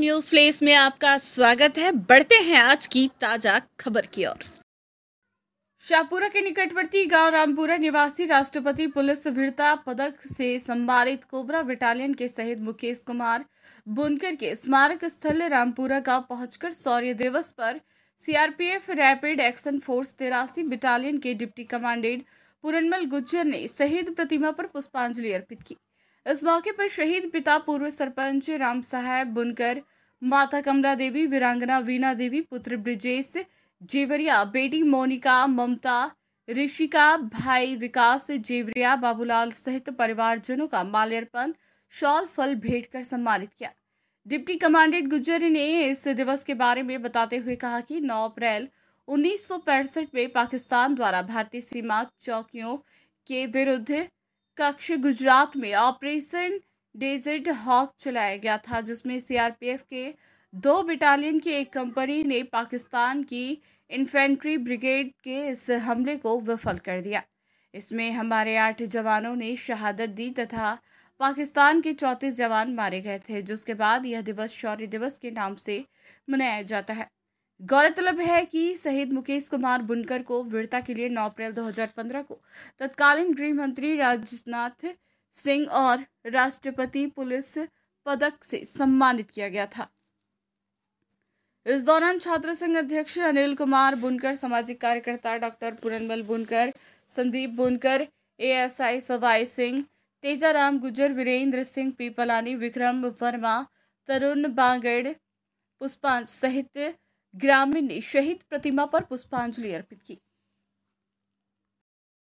news place में आपका स्वागत है बढ़ते हैं आज की ताजा खबर की ओर शाहपुरा के निकटवर्ती गांव रामपुरा निवासी राष्ट्रपति पुलिस वीरता पदक से सम्मानित कोबरा बटालियन के शहीद मुकेश कुमार बुनकर के स्मारक स्थल रामपुरा गांव पहुंचकर शौर्य दिवस पर सीआरपीएफ रैपिड एक्शन फोर्स तिरासी बटालियन के डिप्टी कमांडेंट पुरनमल गुज्जर ने शहीद प्रतिमा पर पुष्पांजलि अर्पित की इस मौके पर शहीद पिता पूर्व सरपंच राम साहेब बुनकर माता कमला देवी वीरांगना वीना देवी पुत्र ब्रिजेश जेवरिया बेटी मोनिका ममता ऋषिका भाई विकास जेवरिया बाबूलाल सहित परिवारजनों का माल्यार्पण शॉल फल भेंट कर सम्मानित किया डिप्टी कमांडेंट गुजर ने इस दिवस के बारे में बताते हुए कहा कि 9 अप्रैल उन्नीस में पाकिस्तान द्वारा भारतीय सीमा चौकियों के विरुद्ध कक्ष गुजरात में ऑपरेशन डेजर्ट हॉक चलाया गया था जिसमें सीआरपीएफ के दो बटालियन की एक कंपनी ने पाकिस्तान की इन्फेंट्री ब्रिगेड के इस हमले को विफल कर दिया इसमें हमारे आठ जवानों ने शहादत दी तथा पाकिस्तान के चौंतीस जवान मारे गए थे जिसके बाद यह दिवस शौर्य दिवस के नाम से मनाया जाता है गौरतलब है कि शहीद मुकेश कुमार बुनकर को वीरता के लिए 9 अप्रैल 2015 को तत्कालीन गृह मंत्री राजनाथ सिंह और राष्ट्रपति पुलिस पदक से सम्मानित किया गया था इस दौरान छात्र संघ अध्यक्ष अनिल कुमार बुनकर सामाजिक कार्यकर्ता डॉक्टर पुरनबल बुनकर संदीप बुनकर एएसआई सवाई सिंह तेजाराम गुजर वीरेंद्र सिंह पीपलानी विक्रम वर्मा तरुण बांगड़ पुष्पांश सहित ग्रामीण ने शहीद प्रतिमा पर पुष्पांजलि अर्पित की